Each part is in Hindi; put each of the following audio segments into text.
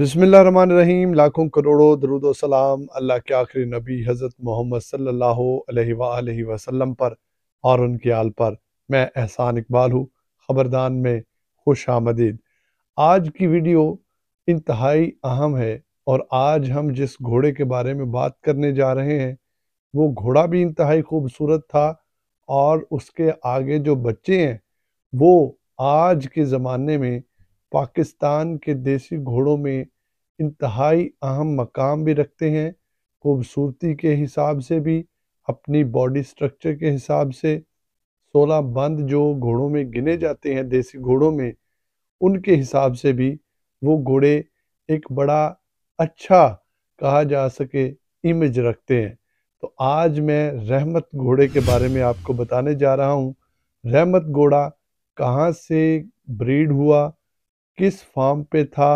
बसमीम लाखों करोड़ों दरुद सलाम अल्लाह के आखिरी नबी हज़रत मोहम्मद सल्लल्लाहु अलैहि पर और उनके आल पर मैं एहसान इकबाल हूँ ख़बरदान में खुश आमदीद आज की वीडियो इंतहाई अहम है और आज हम जिस घोड़े के बारे में बात करने जा रहे हैं वो घोड़ा भी इंतहाई खूबसूरत था और उसके आगे जो बच्चे हैं वो आज के ज़माने में पाकिस्तान के देसी घोड़ों में इंतहाई अहम मकाम भी रखते हैं खूबसूरती के हिसाब से भी अपनी बॉडी स्ट्रक्चर के हिसाब से सोलह बंद जो घोड़ों में गिने जाते हैं देसी घोड़ों में उनके हिसाब से भी वो घोड़े एक बड़ा अच्छा कहा जा सके इमेज रखते हैं तो आज मैं रहमत घोड़े के बारे में आपको बताने जा रहा हूँ रहमत घोड़ा कहाँ से ब्रीड हुआ किस फार्म पे था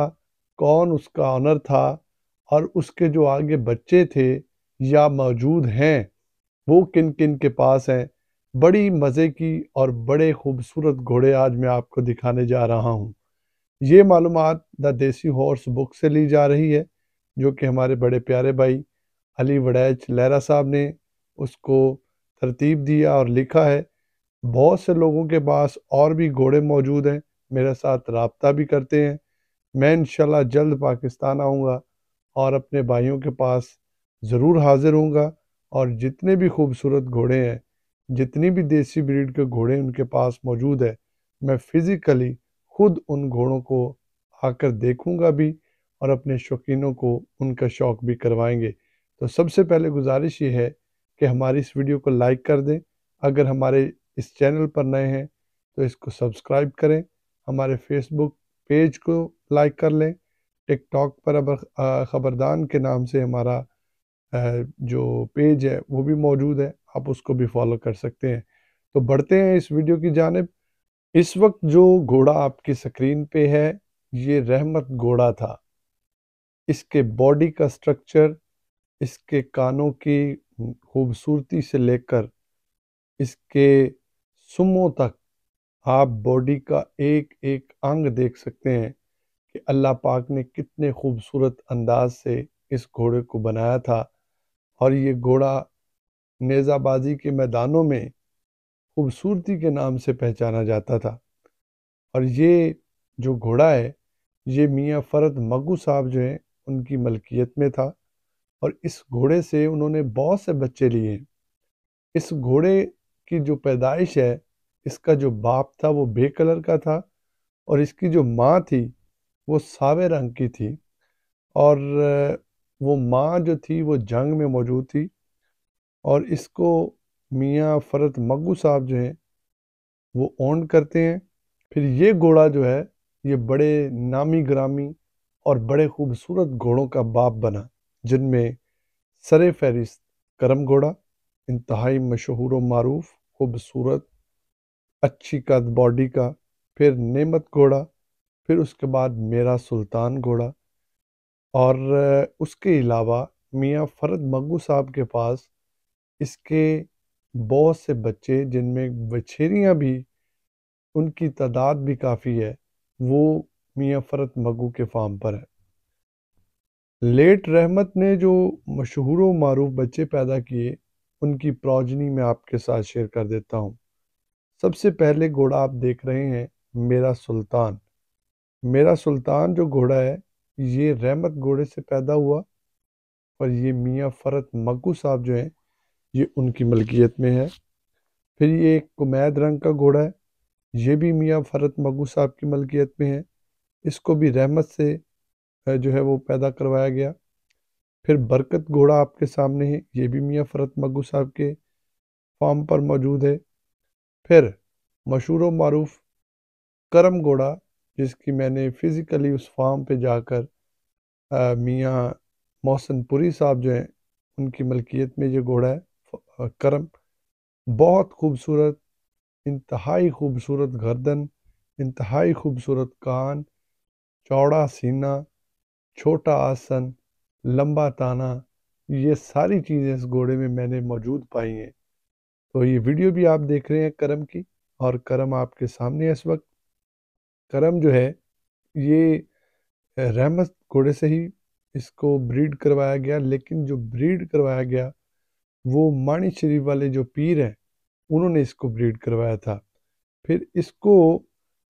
कौन उसका ऑनर था और उसके जो आगे बच्चे थे या मौजूद हैं वो किन किन के पास हैं बड़ी मज़े की और बड़े खूबसूरत घोड़े आज मैं आपको दिखाने जा रहा हूँ ये मालूम द देसी हॉर्स बुक से ली जा रही है जो कि हमारे बड़े प्यारे भाई अली वडैच लहरा साहब ने उसको तरतीब दिया और लिखा है बहुत से लोगों के पास और भी घोड़े मौजूद हैं मेरे साथ रबता भी करते हैं मैं इन जल्द पाकिस्तान आऊँगा और अपने भाइयों के पास ज़रूर हाज़िर होऊंगा और जितने भी खूबसूरत घोड़े हैं जितनी भी देसी ब्रीड के घोड़े उनके पास मौजूद है मैं फ़िज़िकली ख़ुद उन घोड़ों को आकर देखूंगा भी और अपने शौकीनों को उनका शौक़ भी करवाएंगे तो सबसे पहले गुजारिश ये है कि हमारी इस वीडियो को लाइक कर दें अगर हमारे इस चैनल पर नए हैं तो इसको सब्सक्राइब करें हमारे फेसबुक पेज को लाइक कर लें टिकटॉक पर अब ख़बरदान के नाम से हमारा जो पेज है वो भी मौजूद है आप उसको भी फॉलो कर सकते हैं तो बढ़ते हैं इस वीडियो की जानब इस वक्त जो घोड़ा आपकी स्क्रीन पे है ये रहमत घोड़ा था इसके बॉडी का स्ट्रक्चर इसके कानों की खूबसूरती से लेकर इसके सुमों तक आप बॉडी का एक एक अंग देख सकते हैं कि अल्लाह पाक ने कितने खूबसूरत अंदाज से इस घोड़े को बनाया था और ये घोड़ा नेज़ाबाजी के मैदानों में खूबसूरती के नाम से पहचाना जाता था और ये जो घोड़ा है ये मियाँ फ़रत मगू साहब जो हैं उनकी मलकियत में था और इस घोड़े से उन्होंने बहुत से बच्चे लिए इस घोड़े की जो पैदाइश है इसका जो बाप था वो बे कलर का था और इसकी जो माँ थी वो सावे रंग की थी और वो माँ जो थी वो जंग में मौजूद थी और इसको मियाँ फ़रत मग्गू साहब जो हैं वो ओन करते हैं फिर ये घोड़ा जो है ये बड़े नामी ग्रामी और बड़े खूबसूरत घोड़ों का बाप बना जिनमें सर फहरिस्त करम घोड़ा इंतहाई मशहूर व मरूफ खूबसूरत अच्छी कद बॉडी का फिर नेमत घोड़ा फिर उसके बाद मेरा सुल्तान घोड़ा और उसके अलावा मियाँ फ़रद मगू साहब के पास इसके बहुत से बच्चे जिनमें बछेरियाँ भी उनकी तादाद भी काफ़ी है वो मियाँ फ़रत मगू के फार्म पर है लेट रहमत ने जो मशहूर व मरूफ बच्चे पैदा किए उनकी प्रोजनी मैं आपके साथ शेयर कर देता हूँ सबसे पहले घोड़ा आप देख रहे हैं मेरा सुल्तान मेरा सुल्तान जो घोड़ा है ये रहमत घोड़े से पैदा हुआ और ये मियाँ फ़रत मगू साहब जो हैं ये उनकी मलकियत में है फिर ये एक कुमैद रंग का घोड़ा है ये भी मियाँ फ़रत मगू साहब की मलकियत में है इसको भी रहमत से जो है वो पैदा करवाया गया फिर बरकत घोड़ा आपके सामने है ये भी मियाँ फ़रत मगू साहब के फार्म पर मौजूद है फिर मशहूर मरूफ करम घोड़ा जिसकी मैंने फ़िज़िकली उस फार्म पे जाकर मियाँ मोहसिनपुरी साहब जो हैं उनकी मलकियत में ये घोड़ा है करम बहुत खूबसूरत इंतहाई खूबसूरत गर्दन इंतहाई खूबसूरत कान चौड़ा सीना छोटा आसन लंबा ताना ये सारी चीज़ें इस घोड़े में मैंने मौजूद पाई हैं तो ये वीडियो भी आप देख रहे हैं करम की और करम आपके सामने इस वक्त करम जो है ये रहमत घोड़े से ही इसको ब्रीड करवाया गया लेकिन जो ब्रीड करवाया गया वो माणी शरीफ वाले जो पीर हैं उन्होंने इसको ब्रीड करवाया था फिर इसको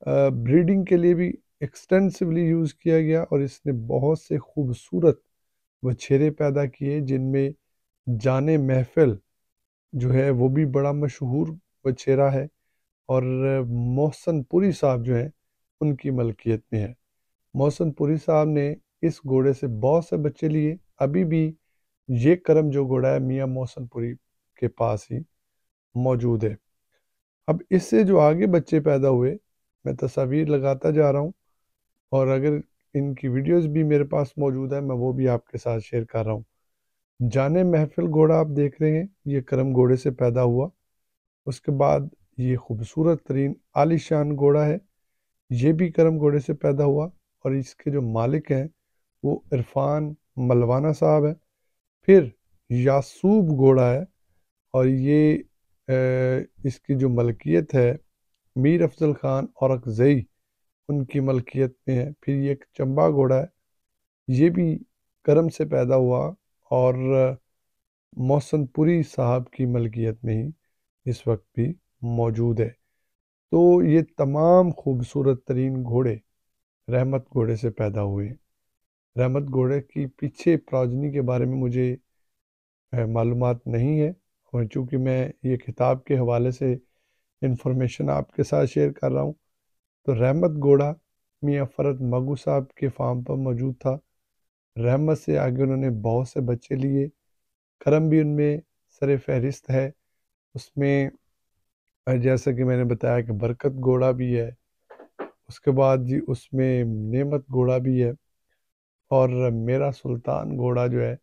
ब्रीडिंग के लिए भी एक्सटेंसिवली यूज़ किया गया और इसने बहुत से खूबसूरत वछेरे पैदा किए जिनमें जाने महफिल जो है वो भी बड़ा मशहूर बछेरा है और मोहसनपुरी साहब जो है उनकी मलकियत में है पुरी साहब ने इस घोड़े से बहुत से बच्चे लिए अभी भी ये करम जो घोड़ा है मियाँ मोहसनपुरी के पास ही मौजूद है अब इससे जो आगे बच्चे पैदा हुए मैं तस्वीर लगाता जा रहा हूँ और अगर इनकी वीडियोस भी मेरे पास मौजूद है मैं वो भी आपके साथ शेयर कर रहा हूँ जाने महफिल घोड़ा आप देख रहे हैं ये करम घोड़े से पैदा हुआ उसके बाद ये खूबसूरत तरीन आलिशान घोड़ा है ये भी करम घोड़े से पैदा हुआ और इसके जो मालिक हैं वो इरफान मलवाना साहब हैं फिर यासूब घोड़ा है और ये ए, इसकी जो मलकियत है मीर अफजल ख़ान और अकजई उनकी मलकियत में है फिर ये एक चंबा घोड़ा है ये भी करम से पैदा हुआ और मौसनपुरी साहब की मलकियत में ही इस वक्त भी मौजूद है तो ये तमाम खूबसूरत तरीन घोड़े रहमत घोड़े से पैदा हुए रहमत घोड़े की पीछे प्राजनी के बारे में मुझे मालूम नहीं है और चूँकि मैं ये किताब के हवाले से इन्फॉर्मेशन आपके साथ शेयर कर रहा हूँ तो रहमत घोड़ा मियाँ फ़रत मगू साहब के फार्म पर मौजूद था रहमत से आगे उन्होंने बहुत से बच्चे लिए करम भी उनमें सर फहरिस्त है उसमें जैसा कि मैंने बताया कि बरकत घोड़ा भी है उसके बाद जी उसमें नेमत घोड़ा भी है और मेरा सुल्तान घोड़ा जो है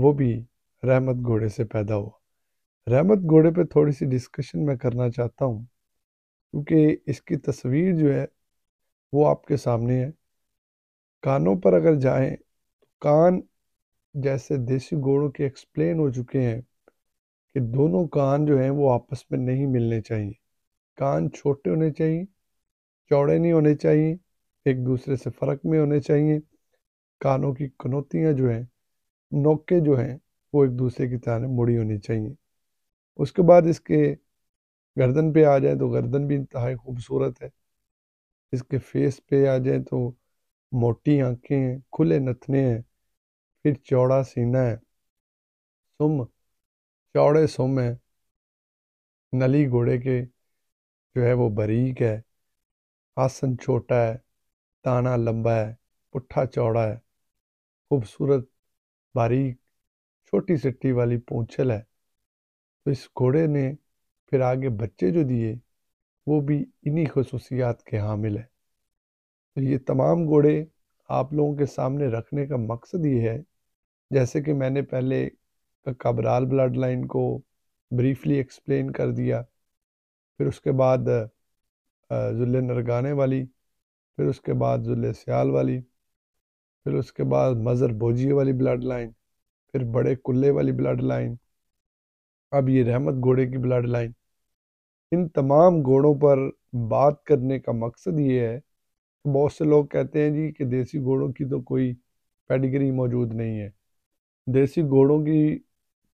वो भी रहमत घोड़े से पैदा हुआ रहमत घोड़े पे थोड़ी सी डिस्कशन मैं करना चाहता हूँ क्योंकि इसकी तस्वीर जो है वो आपके सामने है कानों पर अगर जाएं कान जैसे देसी घोड़ों के एक्सप्लेन हो चुके हैं कि दोनों कान जो हैं वो आपस में नहीं मिलने चाहिए कान छोटे होने चाहिए चौड़े नहीं होने चाहिए एक दूसरे से फ़र्क में होने चाहिए कानों की कनौतियाँ जो हैं नोके जो हैं वो एक दूसरे की तरह मुड़ी होनी चाहिए उसके बाद इसके गर्दन पे आ जाए तो गर्दन भी इंतहा खूबसूरत है इसके फेस पे आ जाए तो मोटी आँखें हैं खुले नथने हैं फिर चौड़ा सीना है सुम चौड़े सुम है नली घोड़े के जो है वो बारीक है आसन छोटा है ताना लंबा है पुट्ठा चौड़ा है खूबसूरत बारीक छोटी सिट्टी वाली पूछल है तो इस घोड़े ने फिर आगे बच्चे जो दिए वो भी इन्हीं खसूसियात के हामिल है तो ये तमाम घोड़े आप लोगों के सामने रखने का मकसद ये है जैसे कि मैंने पहले कबराल ब्लड लाइन को ब्रीफली एक्सप्लेन कर दिया फिर उसके बाद जुल्ले नरगाने वाली फिर उसके बाद जुल्ले सियाल वाली फिर उसके बाद मज़र भोजिए वाली ब्लड लाइन फिर बड़े कुल्ले वाली ब्लड लाइन अब ये रहमत घोड़े की ब्लड लाइन इन तमाम घोड़ों पर बात करने का मकसद ये है बहुत से लोग कहते हैं जी कि देसी घोड़ों की तो कोई पेडिग्री मौजूद नहीं है देसी घोड़ों की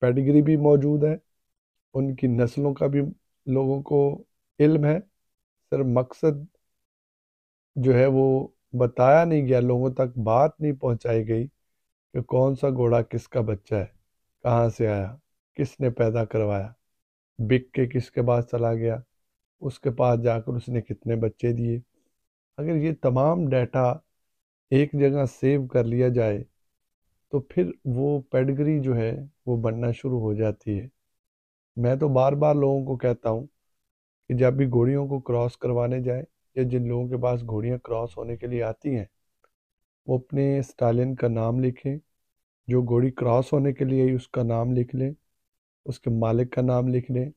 पेडिग्री भी मौजूद है उनकी नस्लों का भी लोगों को इल्म है सिर्फ मकसद जो है वो बताया नहीं गया लोगों तक बात नहीं पहुंचाई गई कि कौन सा घोड़ा किसका बच्चा है कहाँ से आया किसने पैदा करवाया बिक के किसके पास चला गया उसके पास जाकर उसने कितने बच्चे दिए अगर ये तमाम डाटा एक जगह सेव कर लिया जाए तो फिर वो पेडगरी जो है वो बनना शुरू हो जाती है मैं तो बार बार लोगों को कहता हूँ कि जब भी घोड़ियों को क्रॉस करवाने जाए या जिन लोगों के पास घोड़ियाँ क्रॉस होने के लिए आती हैं वो अपने स्टालिन का नाम लिखें जो घोड़ी क्रॉस होने के लिए उसका नाम लिख लें उसके मालिक का नाम लिख लें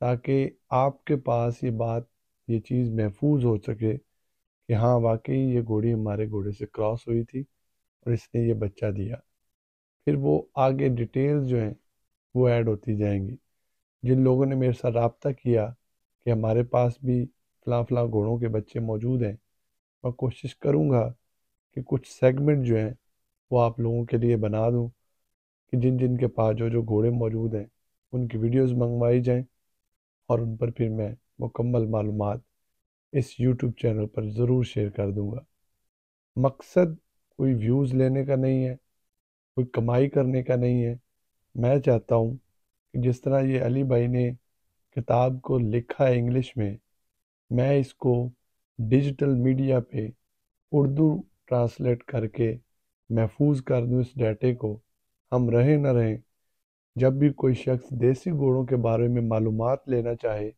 ताकि आपके पास ये बात ये चीज़ महफूज हो सके कि हाँ वाकई ये घोड़ी हमारे घोड़े से क्रॉस हुई थी और इसने ये बच्चा दिया फिर वो आगे डिटेल्स जो हैं वो ऐड होती जाएंगी जिन लोगों ने मेरे साथ रबता किया कि हमारे पास भी फला फला घोड़ों के बच्चे मौजूद हैं मैं कोशिश करूँगा कि कुछ सेगमेंट जो हैं वो आप लोगों के लिए बना दूँ कि जिन जिन के पास जो जो घोड़े मौजूद हैं उनकी वीडियोस मंगवाई जाएं और उन पर फिर मैं मुकम्मल मालूम इस यूट्यूब चैनल पर ज़रूर शेयर कर दूंगा मकसद कोई व्यूज़ लेने का नहीं है कोई कमाई करने का नहीं है मैं चाहता हूँ कि जिस तरह ये अली भाई ने किताब को लिखा है इंग्लिश में मैं इसको डिजिटल मीडिया पे उर्दू ट्रांसलेट करके महफूज कर दूँ इस डाटे को हम रहें ना रहें जब भी कोई शख्स देसी घोड़ों के बारे में मालूम लेना चाहे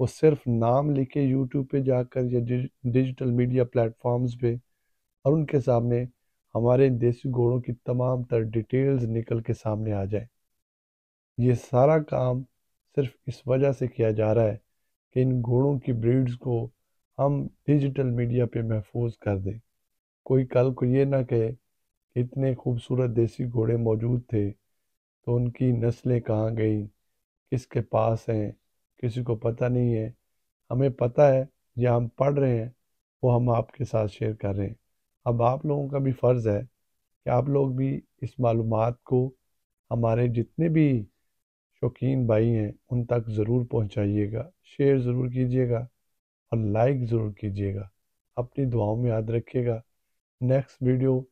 वो सिर्फ नाम लिखे यूट्यूब पे जाकर या डिजिटल मीडिया प्लेटफॉर्म्स पे और उनके सामने हमारे देसी घोड़ों की तमाम तर डिटेल्स निकल के सामने आ जाए ये सारा काम सिर्फ इस वजह से किया जा रहा है कि इन घोड़ों की ब्रीड्स को हम डिजिटल मीडिया पे महफूज कर दें कोई कल को ये ना कहे कि इतने खूबसूरत देसी घोड़े मौजूद थे तो उनकी नस्लें कहाँ गई किसके पास हैं किसी को पता नहीं है हमें पता है या हम पढ़ रहे हैं वो हम आपके साथ शेयर कर रहे हैं अब आप लोगों का भी फ़र्ज़ है कि आप लोग भी इस मालूम को हमारे जितने भी शौकीन भाई हैं उन तक ज़रूर पहुंचाइएगा शेयर ज़रूर कीजिएगा और लाइक ज़रूर कीजिएगा अपनी दुआओं में याद रखिएगा नेक्स्ट वीडियो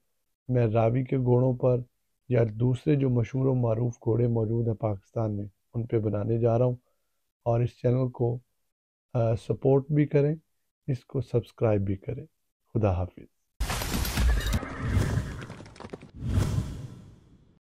मैं रावी के घोड़ों पर या दूसरे जो मशहूर और मरूफ घोड़े मौजूद हैं पाकिस्तान में उन पर बनाने जा रहा हूँ और इस चैनल को सपोर्ट भी करें इसको सब्सक्राइब भी करें खुदा हाफिज